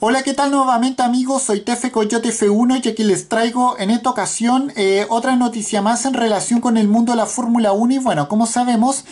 Hola, ¿qué tal nuevamente amigos? Soy Tefe Coyote F1 y aquí les traigo en esta ocasión eh, otra noticia más en relación con el mundo de la Fórmula 1 y bueno, como sabemos,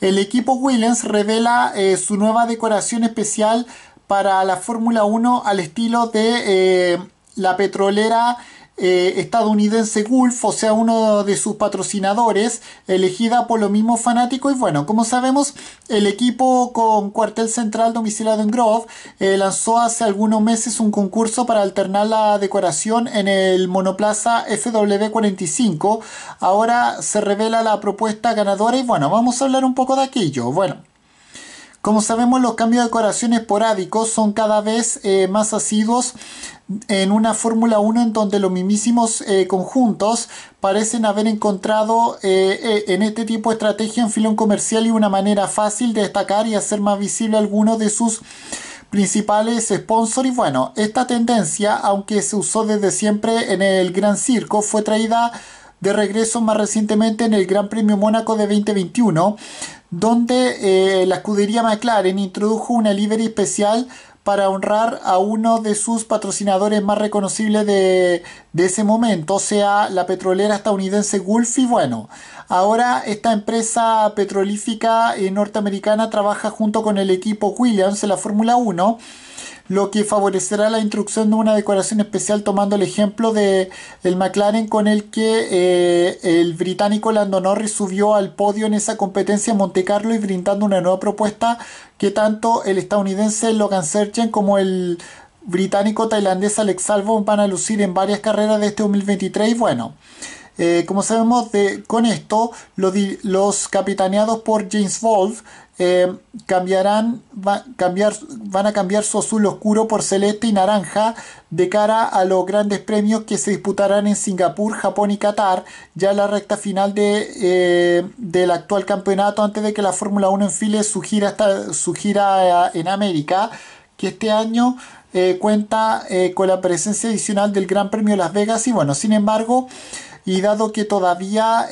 el equipo Williams revela eh, su nueva decoración especial para la Fórmula 1 al estilo de eh, la petrolera eh, estadounidense Gulf, o sea, uno de sus patrocinadores, elegida por lo mismo fanático Y bueno, como sabemos, el equipo con cuartel central domiciliado en Grove eh, lanzó hace algunos meses un concurso para alternar la decoración en el monoplaza FW45. Ahora se revela la propuesta ganadora y bueno, vamos a hablar un poco de aquello. Bueno. Como sabemos, los cambios de decoración esporádicos son cada vez eh, más asiduos en una Fórmula 1 en donde los mismísimos eh, conjuntos parecen haber encontrado eh, en este tipo de estrategia un filón comercial y una manera fácil de destacar y hacer más visible alguno de sus principales sponsors y bueno, esta tendencia, aunque se usó desde siempre en el Gran Circo, fue traída de regreso más recientemente en el Gran Premio Mónaco de 2021, donde eh, la escudería McLaren introdujo una livery especial para honrar a uno de sus patrocinadores más reconocibles de, ese momento, o sea, la petrolera estadounidense Gulf. Y bueno, ahora esta empresa petrolífica eh, norteamericana trabaja junto con el equipo Williams en la Fórmula 1 lo que favorecerá la introducción de una decoración especial tomando el ejemplo de el McLaren con el que eh, el británico Lando Norris subió al podio en esa competencia en Monte Carlo y brindando una nueva propuesta que tanto el estadounidense Logan Sergent como el británico tailandés Alex Albon van a lucir en varias carreras de este 2023 y bueno eh, como sabemos de, con esto los capitaneados por James Wolf eh, cambiarán, cambiar, van a cambiar su azul oscuro por celeste y naranja de cara a los grandes premios que se disputarán en Singapur, Japón y Qatar, ya en la recta final de, eh, del actual campeonato antes de que la Fórmula 1 enfile su gira, su gira eh, en América, que este año cuenta con la presencia adicional del Gran Premio Las Vegas y bueno, sin embargo, y dado que todavía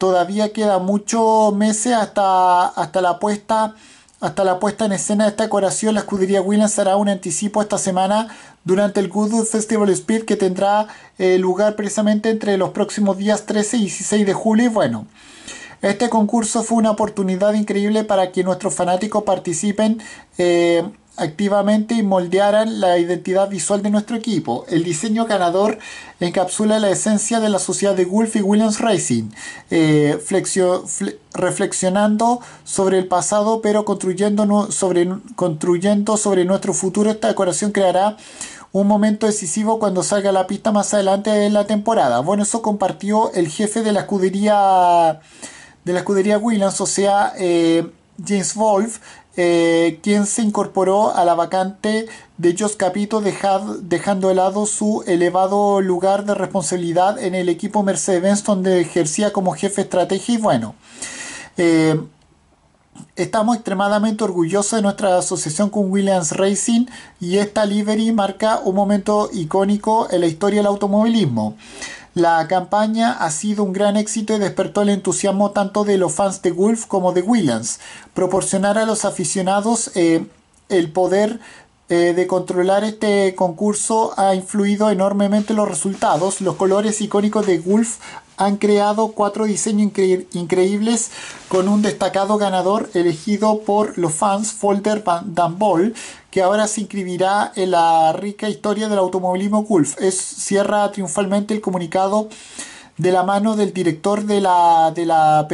todavía queda muchos meses hasta, hasta la puesta hasta la puesta en escena de esta decoración, la escudería Williams hará un anticipo esta semana durante el Goodwood Festival Speed que tendrá eh, lugar precisamente entre los próximos días 13 y 16 de julio. Y bueno, este concurso fue una oportunidad increíble para que nuestros fanáticos participen eh, activamente moldearan la identidad visual de nuestro equipo. El diseño ganador encapsula la esencia de la sociedad de Wolf y Williams Racing, eh, reflexionando sobre el pasado pero construyendo, sobre, construyendo sobre nuestro futuro. Esta decoración creará un momento decisivo cuando salga la pista más adelante en la temporada. Bueno, eso compartió el jefe de la escudería de la escudería Williams, o sea, eh, James Wolf, eh, quien se incorporó a la vacante de Jos Capito dejando de lado su elevado lugar de responsabilidad en el equipo Mercedes-Benz donde ejercía como jefe estrategia y bueno. Eh, estamos extremadamente orgullosos de nuestra asociación con Williams Racing y esta livery marca un momento icónico en la historia del automovilismo. La campaña ha sido un gran éxito y despertó el entusiasmo tanto de los fans de Wolf como de Williams. Proporcionar a los aficionados eh, el poder eh, de controlar este concurso ha influido enormemente en los resultados. Los colores icónicos de Wolf han creado cuatro diseños increíbles con un destacado ganador elegido por los fans, Folder Van que ahora se inscribirá en la rica historia del automovilismo Gulf. Es, cierra triunfalmente el comunicado de la mano del director de la, de la,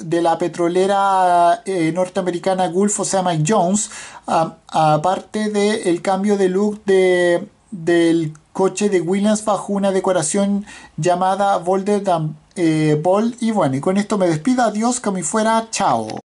de la petrolera eh, norteamericana Gulf, o sea, Mike Jones, aparte del cambio de look de del coche de Williams bajo una decoración llamada Volderdam eh, Ball. Y bueno, y con esto me despido. Adiós, como fuera. Chao.